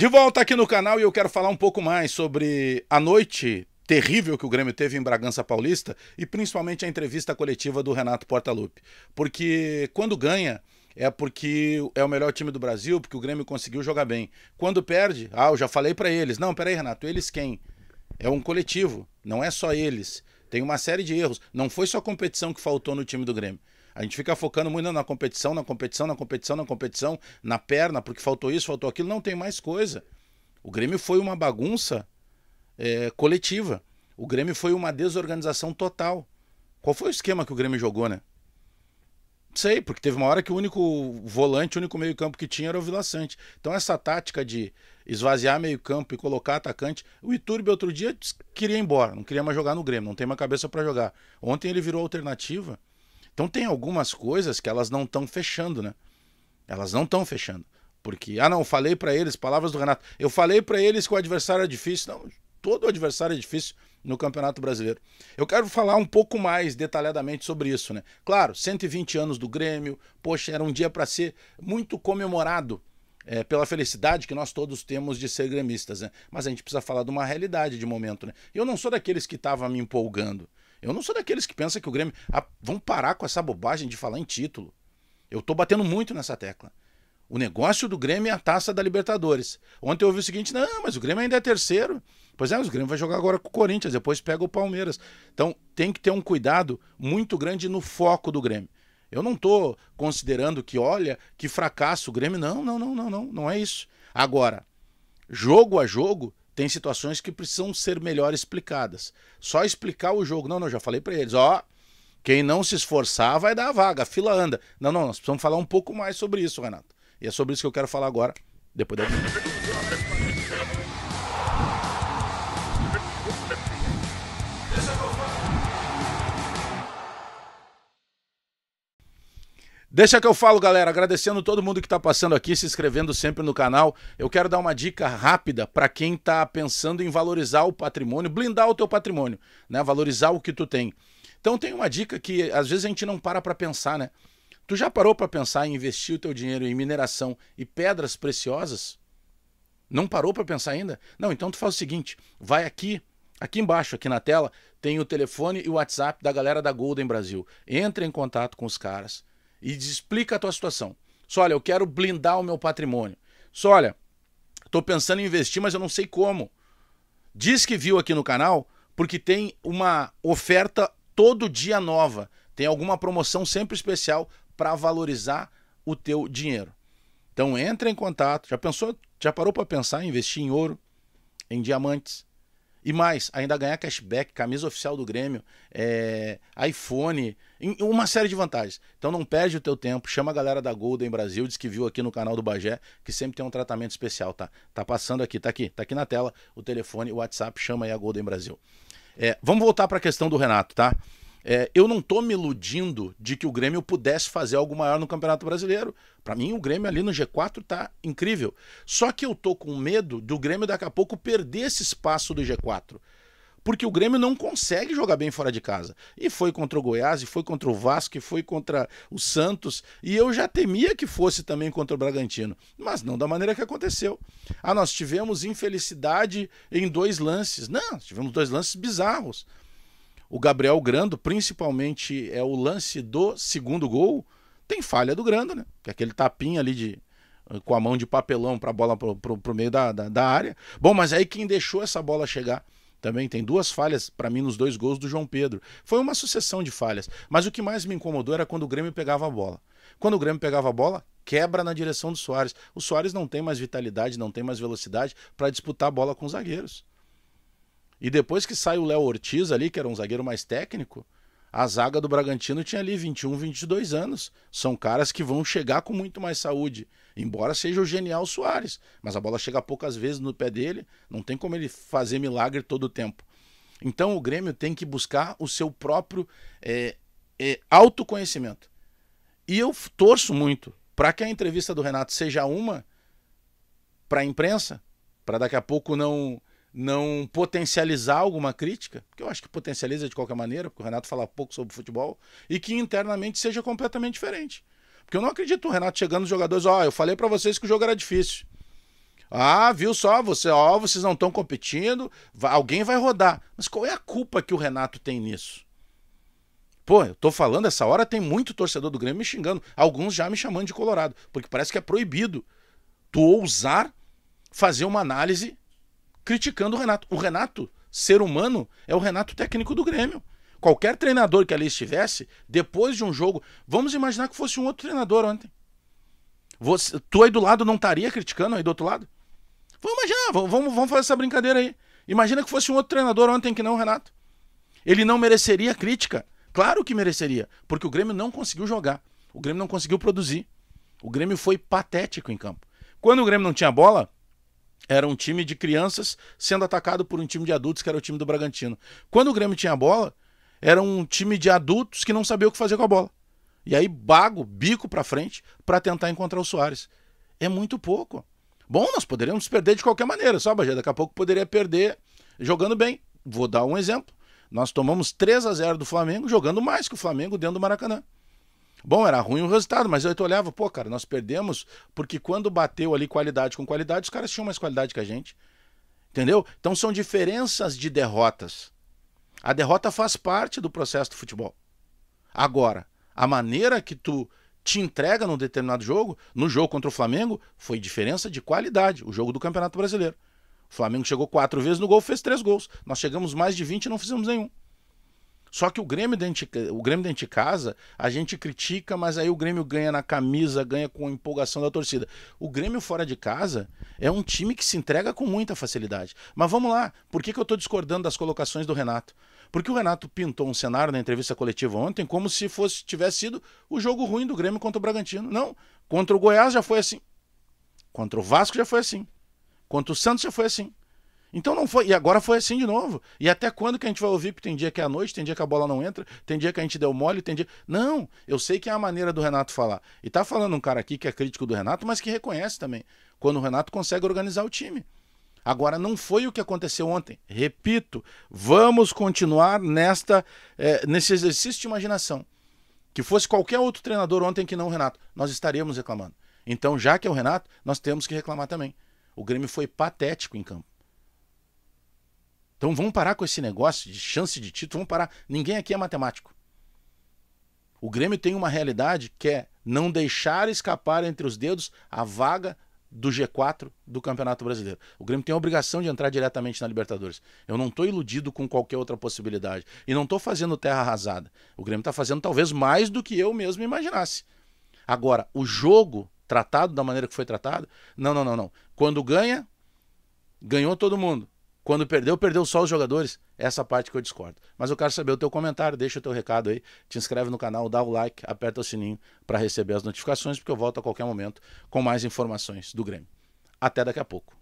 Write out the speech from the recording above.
De volta aqui no canal e eu quero falar um pouco mais sobre a noite terrível que o Grêmio teve em Bragança Paulista e principalmente a entrevista coletiva do Renato Portaluppi. Porque quando ganha é porque é o melhor time do Brasil, porque o Grêmio conseguiu jogar bem. Quando perde, ah, eu já falei para eles. Não, peraí, Renato, eles quem? É um coletivo, não é só eles. Tem uma série de erros. Não foi só competição que faltou no time do Grêmio. A gente fica focando muito na competição, na competição, na competição, na competição, na perna, porque faltou isso, faltou aquilo, não tem mais coisa. O Grêmio foi uma bagunça é, coletiva. O Grêmio foi uma desorganização total. Qual foi o esquema que o Grêmio jogou, né? Sei, porque teve uma hora que o único volante, o único meio-campo que tinha era o Vila Sante. Então, essa tática de esvaziar meio-campo e colocar atacante. O Iturbe, outro dia, queria ir embora, não queria mais jogar no Grêmio, não tem mais cabeça para jogar. Ontem ele virou alternativa então tem algumas coisas que elas não estão fechando, né? Elas não estão fechando. Porque, ah não, falei para eles, palavras do Renato, eu falei para eles que o adversário é difícil. Não, todo adversário é difícil no Campeonato Brasileiro. Eu quero falar um pouco mais detalhadamente sobre isso, né? Claro, 120 anos do Grêmio, poxa, era um dia para ser muito comemorado é, pela felicidade que nós todos temos de ser gremistas, né? Mas a gente precisa falar de uma realidade de momento, né? Eu não sou daqueles que estavam me empolgando. Eu não sou daqueles que pensam que o Grêmio. Ah, vão parar com essa bobagem de falar em título. Eu tô batendo muito nessa tecla. O negócio do Grêmio é a taça da Libertadores. Ontem eu ouvi o seguinte: não, mas o Grêmio ainda é terceiro. Pois é, mas o Grêmio vai jogar agora com o Corinthians, depois pega o Palmeiras. Então tem que ter um cuidado muito grande no foco do Grêmio. Eu não tô considerando que, olha, que fracasso o Grêmio. Não, não, não, não, não. Não é isso. Agora, jogo a jogo, tem situações que precisam ser melhor explicadas. Só explicar o jogo. Não, não, já falei para eles, ó, quem não se esforçar vai dar a vaga, a fila anda. Não, não, nós precisamos falar um pouco mais sobre isso, Renato. E é sobre isso que eu quero falar agora, depois da Deixa que eu falo, galera. Agradecendo todo mundo que está passando aqui, se inscrevendo sempre no canal. Eu quero dar uma dica rápida para quem está pensando em valorizar o patrimônio, blindar o teu patrimônio, né? Valorizar o que tu tem. Então tem uma dica que às vezes a gente não para para pensar, né? Tu já parou para pensar em investir o teu dinheiro em mineração e pedras preciosas? Não parou para pensar ainda? Não, então tu faz o seguinte, vai aqui Aqui embaixo, aqui na tela, tem o telefone e o WhatsApp da galera da Golden Brasil. Entre em contato com os caras e explica a tua situação. Só, olha, eu quero blindar o meu patrimônio. Só, olha, estou pensando em investir, mas eu não sei como. Diz que viu aqui no canal, porque tem uma oferta todo dia nova. Tem alguma promoção sempre especial para valorizar o teu dinheiro. Então entra em contato. Já pensou? Já parou para pensar em investir em ouro, em diamantes, e mais, ainda ganhar cashback, camisa oficial do Grêmio, é, iPhone, uma série de vantagens. Então não perde o teu tempo, chama a galera da Golden Brasil, diz que viu aqui no canal do Bagé, que sempre tem um tratamento especial, tá? Tá passando aqui, tá aqui, tá aqui na tela o telefone, o WhatsApp, chama aí a Golden Brasil. É, vamos voltar para a questão do Renato, tá? É, eu não estou me iludindo de que o Grêmio pudesse fazer algo maior no Campeonato Brasileiro. Para mim, o Grêmio ali no G4 tá incrível. Só que eu tô com medo do Grêmio daqui a pouco perder esse espaço do G4. Porque o Grêmio não consegue jogar bem fora de casa. E foi contra o Goiás, e foi contra o Vasco, e foi contra o Santos. E eu já temia que fosse também contra o Bragantino. Mas não da maneira que aconteceu. Ah, nós tivemos infelicidade em dois lances. Não, tivemos dois lances bizarros o Gabriel Grando, principalmente é o lance do segundo gol, tem falha do Grando, né? Que é aquele tapinha ali de eh, com a mão de papelão para a bola pro, o meio da, da, da, área. Bom, mas aí quem deixou essa bola chegar também tem duas falhas para mim nos dois gols do João Pedro. Foi uma sucessão de falhas, mas o que mais me incomodou era quando o Grêmio pegava a bola. Quando o Grêmio pegava a bola, quebra na direção do Soares. O Soares não tem mais vitalidade, não tem mais velocidade para disputar a bola com os zagueiros. E depois que sai o Léo Ortiz ali, que era um zagueiro mais técnico, a zaga do Bragantino tinha ali 21, 22 anos. São caras que vão chegar com muito mais saúde, embora seja o genial Soares, mas a bola chega poucas vezes no pé dele, não tem como ele fazer milagre todo o tempo. Então o Grêmio tem que buscar o seu próprio é, é, autoconhecimento. E eu torço muito para que a entrevista do Renato seja uma para a imprensa, para daqui a pouco não não potencializar alguma crítica, que eu acho que potencializa de qualquer maneira, porque o Renato fala pouco sobre futebol, e que internamente seja completamente diferente. Porque eu não acredito o Renato chegando nos jogadores, ó, oh, eu falei para vocês que o jogo era difícil. Ah, viu só, você, ó, oh, vocês não estão competindo, vai, alguém vai rodar. Mas qual é a culpa que o Renato tem nisso? Pô, eu tô falando essa hora, tem muito torcedor do Grêmio me xingando, alguns já me chamando de colorado, porque parece que é proibido tu ousar fazer uma análise criticando o Renato. O Renato, ser humano, é o Renato técnico do Grêmio. Qualquer treinador que ali estivesse, depois de um jogo, vamos imaginar que fosse um outro treinador ontem. Você, tu aí do lado não estaria criticando aí do outro lado? Vamos imaginar, vamos, vamos fazer essa brincadeira aí. Imagina que fosse um outro treinador ontem que não o Renato. Ele não mereceria crítica. Claro que mereceria, porque o Grêmio não conseguiu jogar. O Grêmio não conseguiu produzir. O Grêmio foi patético em campo. Quando o Grêmio não tinha bola, era um time de crianças sendo atacado por um time de adultos, que era o time do Bragantino. Quando o Grêmio tinha a bola, era um time de adultos que não sabia o que fazer com a bola. E aí bago, bico para frente para tentar encontrar o Soares. É muito pouco. Bom, nós poderíamos perder de qualquer maneira, só Bagé? Daqui a pouco poderia perder jogando bem. Vou dar um exemplo. Nós tomamos 3 a 0 do Flamengo jogando mais que o Flamengo dentro do Maracanã. Bom, era ruim o resultado, mas eu olhava, pô, cara, nós perdemos porque quando bateu ali qualidade com qualidade, os caras tinham mais qualidade que a gente. Entendeu? Então são diferenças de derrotas. A derrota faz parte do processo do futebol. Agora, a maneira que tu te entrega num determinado jogo, no jogo contra o Flamengo, foi diferença de qualidade, o jogo do Campeonato Brasileiro. O Flamengo chegou quatro vezes no gol, fez três gols. Nós chegamos mais de 20 e não fizemos nenhum. Só que o Grêmio dentro de, o Grêmio dentro de casa, a gente critica, mas aí o Grêmio ganha na camisa, ganha com a empolgação da torcida. O Grêmio fora de casa é um time que se entrega com muita facilidade. Mas vamos lá, por que, que eu estou discordando das colocações do Renato? Porque o Renato pintou um cenário na entrevista coletiva ontem como se fosse tivesse sido o jogo ruim do Grêmio contra o Bragantino. Não, contra o Goiás já foi assim. Contra o Vasco já foi assim. Contra o Santos já foi assim. Então não foi. E agora foi assim de novo. E até quando que a gente vai ouvir? Porque tem dia que é à noite, tem dia que a bola não entra, tem dia que a gente deu mole, tem dia. Não, eu sei que é a maneira do Renato falar. E tá falando um cara aqui que é crítico do Renato, mas que reconhece também. Quando o Renato consegue organizar o time. Agora, não foi o que aconteceu ontem. Repito, vamos continuar nesta, é, nesse exercício de imaginação. Que fosse qualquer outro treinador ontem que não o Renato, nós estaríamos reclamando. Então, já que é o Renato, nós temos que reclamar também. O Grêmio foi patético em campo. Então vamos parar com esse negócio de chance de título, vamos parar. Ninguém aqui é matemático. O Grêmio tem uma realidade que é não deixar escapar entre os dedos a vaga do G4 do Campeonato Brasileiro. O Grêmio tem a obrigação de entrar diretamente na Libertadores. Eu não estou iludido com qualquer outra possibilidade. E não estou fazendo terra arrasada. O Grêmio está fazendo talvez mais do que eu mesmo imaginasse. Agora, o jogo tratado da maneira que foi tratado, não, não, não, não. Quando ganha, ganhou todo mundo. Quando perdeu, perdeu só os jogadores. Essa parte que eu discordo. Mas eu quero saber o teu comentário, deixa o teu recado aí, te inscreve no canal, dá o like, aperta o sininho para receber as notificações, porque eu volto a qualquer momento com mais informações do Grêmio. Até daqui a pouco.